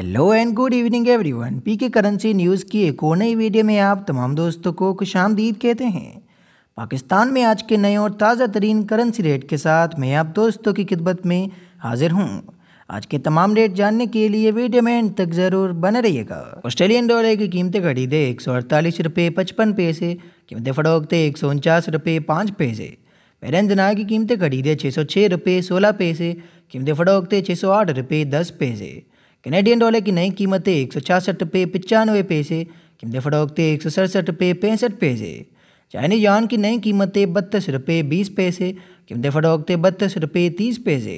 hello and good evening everyone PK currency news की एक और नई वीडियो में आप तमाम दोस्तों को खुश आमदीद कहते हैं पाकिस्तान में आज के नए और ताज़ा तरीन करेंसी रेट के साथ मैं आप दोस्तों की खिदमत में हाजिर हूँ आज के तमाम रेट जानने के लिए वीडियो में एंड तक ज़रूर बने रहिएगा ऑस्ट्रेलियन डॉलर की कीमतें खरीदे एक सौ अड़तालीस रुपये पचपन पैसे कीमतें फरोखते एक सौ उनचास रुपये पाँच पैसे पैरंजना की कीमतें खरीदे छः सौ छः रुपये सोलह पैसे कीमतें फरोखते छः सौ आठ रुपये दस पैसे कैनेडियन डॉलर की नई कीमतें एक सौ छियासठ रुपये पचानवे पैसे कीमतें फटोकते एक सौ सड़सठ रुपये पैंसठ पैसे चाइनीज यान की नई कीमतें बत्तीस रुपये बीस पैसे कीमतें फटोकते बत्तीस रुपये तीस पैसे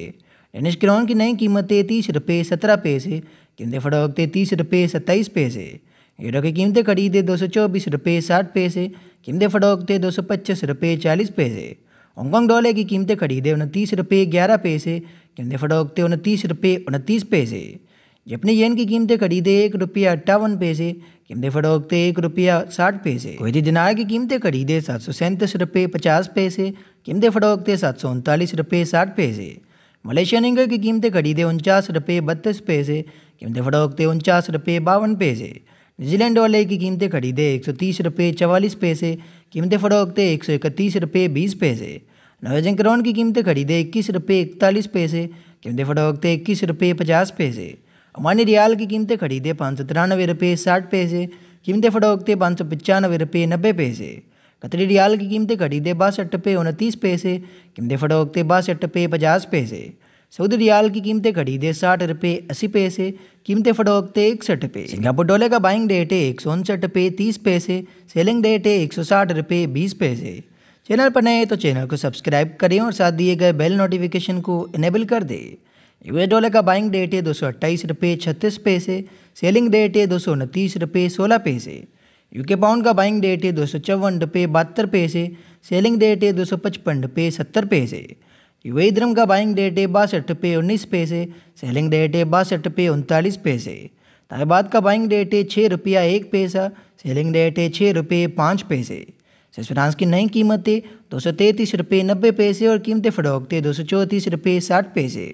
डेनिश क्राउन की नई कीमतें तीस रुपये सत्रह पैसे कीमतें फटोकते तीस रुपये सत्ताईस पैसे यूरो की कीमतें खरीदे दो सौ चौबीस रुपये साठ पैसे कीमतें फटोकते दो सौ पच्चीस रुपये चालीस पैसे हांगकॉन्ग डॉलर की कीमतें खरीदे उनतीस रुपये ग्यारह पैसे कीमतें फटोकते उनतीस रुपये उनतीस पैसे जपनी येन की कीमतें खरीदे एक रुपया अट्ठावन पैसे कीमतें फरोखते एक रुपया साठ पैसे कोई दिनार की कीमतें खरीदे सात सौ सैंतीस रुपये पचास पैसे कीमतें फरोखते सात सौ उनतालीस रुपये साठ पैसे मलेशिया निंगर की कीमतें खरीदे उनचास रुपये बत्तीस पैसे कीमतें फरोखते उनचास रुपये बावन पैसे न्यूजीलैंड वाले की कीमतें खरीदे एक सौ तीस रुपये चवालीस पैसे कीमतें फरोखते एक सौ इकतीस रुपये बीस पैसे नवेजन करौन की कीमतें खरीदे इक्कीस रुपये इकतालीस पैसे कीमतें फरोखते इक्कीस रुपये पचास पैसे वन रियाल की कीमतें खरीदे पाँच सौ तिरानवे रुपये साठ पैसे कीमतें फटोकते पाँच सौ पचानवे रुपये नब्बे पैसे कतरी रियाल की कीमतें खरीदे बासठ रुपये उनतीस पैसे कीमतें फटोकते बासठ रुपये पचास पैसे सऊदी रियाल की कीमतें खरीदे साठ रुपये अस्सी पैसे कीमतें फटोकते इकसठ रुपये सिंगापुर डॉलर का बाइंग डेट है एक सौ उनसठ रुपये तीस पैसे सेलिंग डेट है एक सौ साठ रुपये बीस पैसे चैनल पर नए तो चैनल को सब्सक्राइब करें और साथ दिए गए बेल नोटिफिकेशन को इनेबल कर दें यूएस डॉलर का बाइंग डेट है दो सौ अट्ठाईस रुपये छत्तीस पैसे सेलिंग डेट है दो सौ उनतीस रुपये सोलह पैसे यूके पाउंड का बाइंग डेट है दो सौ चौवन रुपये बहत्तर पैसे सेलिंग डेट है दो सौ पचपन रुपये सत्तर पैसे यूए द्रम का बाइंग डेट है बासठ रुपये उन्नीस पैसे सेलिंग डेट है बासठ रुपये उनतालीस पैसे ताइबाद का बाइंग डेट है छः रुपया एक पैसा सेलिंग डेट है छः रुपये पाँच पैसे सेस फ्रांस की नई कीमतें दो सौ तैंतीस रुपये नब्बे पैसे और कीमतें फरोख्तें दो सौ चौंतीस रुपये साठ पैसे